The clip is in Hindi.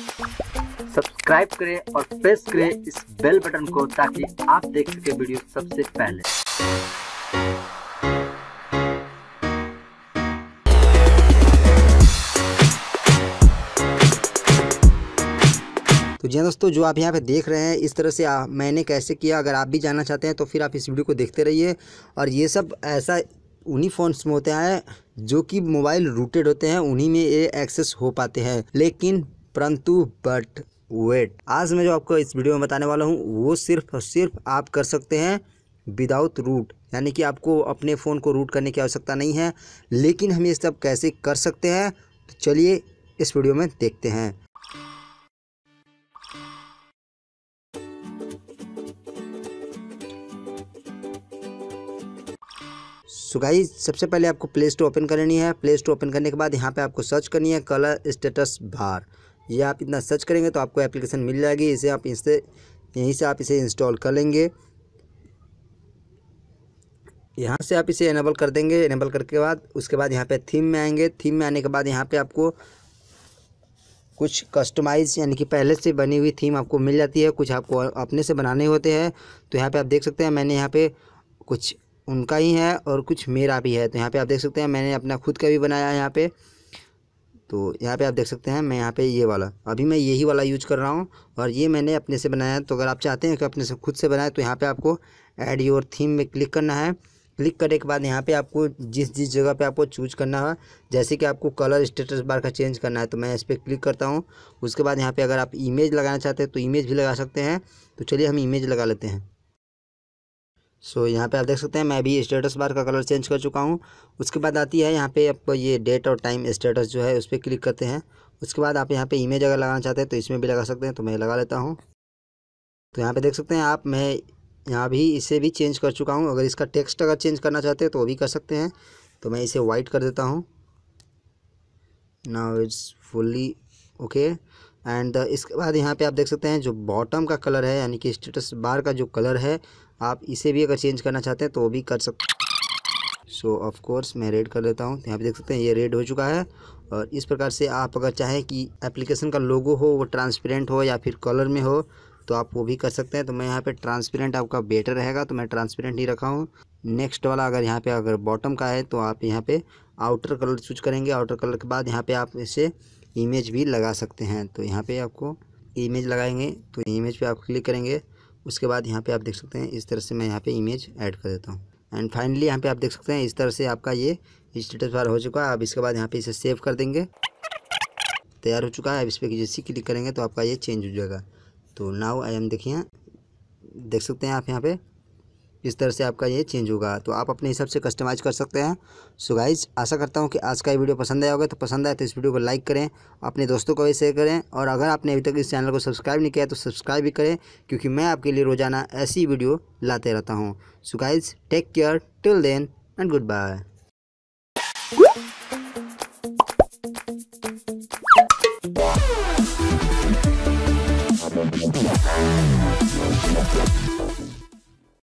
सब्सक्राइब करें और प्रेस करें इस बेल बटन को ताकि आप देख सके वीडियो सबसे पहले तो जी हाँ दोस्तों जो आप यहाँ पे देख रहे हैं इस तरह से आ, मैंने कैसे किया अगर आप भी जानना चाहते हैं तो फिर आप इस वीडियो को देखते रहिए और ये सब ऐसा उन्हीं फ़ोन्स में होते हैं जो कि मोबाइल रूटेड होते हैं उन्हीं में ये एक्सेस हो पाते हैं लेकिन परंतु बट वेट आज मैं जो आपको इस वीडियो में बताने वाला हूँ वो सिर्फ और सिर्फ आप कर सकते हैं विदाउट रूट यानी कि आपको अपने फ़ोन को रूट करने की आवश्यकता नहीं है लेकिन हम ये सब कैसे कर सकते हैं तो चलिए इस वीडियो में देखते हैं सो गाइस सबसे पहले आपको प्ले स्टोर ओपन करनी है प्ले स्टोर ओपन करने के बाद यहाँ पे आपको सर्च करनी है कलर स्टेटस बार ये आप इतना सर्च करेंगे तो आपको एप्लीकेशन मिल जाएगी इसे आप इससे यहीं से आप इसे इंस्टॉल कर लेंगे यहाँ से आप इसे इनेबल कर देंगे इनेबल करके बाद उसके बाद यहाँ पे थीम में आएंगे थीम में आने के बाद यहाँ पे आपको कुछ कस्टमाइज यानी कि पहले से बनी हुई थीम आपको मिल जाती है कुछ आपको अपने से बनाने होते हैं तो यहाँ पे आप देख सकते हैं मैंने यहाँ पे कुछ उनका ही है और कुछ मेरा भी है तो यहाँ पर आप देख सकते हैं मैंने अपना खुद का भी बनाया है यहाँ पर तो यहाँ पे आप देख सकते हैं मैं यहाँ पे ये वाला अभी मैं यही वाला यूज कर रहा हूँ और ये मैंने अपने से बनाया तो अगर आप चाहते हैं कि अपने से खुद से बनाए तो यहाँ पे आपको ऐड योर थीम में क्लिक करना है क्लिक करने के बाद यहाँ पे आपको जिस जिस जगह पे आपको चूज करना है जैसे कि आपको कलर स्टेटस बार का चेंज करना है तो मैं इस पर क्लिक करता हूँ उसके बाद यहाँ पर अगर आप इमेज लगाना चाहते हैं तो इमेज भी लगा सकते हैं तो चलिए हम इमेज लगा लेते हैं सो so, यहाँ पे आप देख सकते हैं मैं भी स्टेटस बार का कलर चेंज कर चुका हूँ उसके बाद आती है यहाँ पे आप ये डेट और टाइम स्टेटस जो है उस पर क्लिक करते हैं उसके बाद आप यहाँ पे इमेज अगर लगाना चाहते हैं तो इसमें भी लगा सकते हैं तो मैं लगा लेता हूँ तो यहाँ पे देख सकते हैं आप मैं यहाँ भी इसे भी चेंज कर चुका हूँ अगर इसका टेक्स्ट अगर चेंज करना चाहते हैं तो वो भी कर सकते हैं तो मैं इसे वाइट कर देता हूँ now it's fully okay and uh, इसके बाद यहाँ पे आप देख सकते हैं जो बॉटम का कलर है यानी कि स्टेटस बार का जो कलर है आप इसे भी अगर चेंज करना चाहते हैं तो वो भी कर सकते सो ऑफ ऑफकोर्स मैं रेड कर लेता हूँ तो यहाँ पे देख सकते हैं ये रेड हो चुका है और इस प्रकार से आप अगर चाहें कि एप्लीकेशन का लोगो हो वो ट्रांसपेरेंट हो या फिर कलर में हो तो आप वो भी कर सकते हैं तो मैं यहाँ पे ट्रांसपेरेंट आपका बेटर रहेगा तो मैं ट्रांसपेरेंट ही रखा हूँ नेक्स्ट वाला अगर यहाँ पे अगर बॉटम का है तो आप यहाँ पे आउटर कलर चूज करेंगे आउटर कलर के बाद यहाँ पे आप इसे इमेज भी लगा सकते हैं तो यहाँ पे आपको इमेज लगाएंगे तो इमेज पे आप क्लिक करेंगे उसके बाद यहाँ पे आप देख सकते हैं इस तरह से मैं यहाँ पे इमेज ऐड कर देता हूँ एंड फाइनली यहाँ पे आप देख सकते हैं इस तरह से आपका ये स्टेटस बार हो चुका है आप इसके बाद यहाँ पे इसे सेव कर देंगे तैयार हो चुका है अब इस पर जैसे क्लिक करेंगे तो आपका ये चेंज हो जाएगा तो नाव आई एम देखिए देख सकते हैं आप यहाँ पर इस तरह से आपका ये चेंज होगा तो आप अपने हिसाब से कस्टमाइज़ कर सकते हैं सो गाइज आशा करता हूँ कि आज का ये वीडियो पसंद आया होगा तो पसंद आया तो इस वीडियो को लाइक करें अपने दोस्तों को भी शेयर करें और अगर आपने अभी तक इस चैनल को सब्सक्राइब नहीं किया तो सब्सक्राइब भी करें क्योंकि मैं आपके लिए रोज़ाना ऐसी वीडियो लाते रहता हूँ so guys take care till then and good bye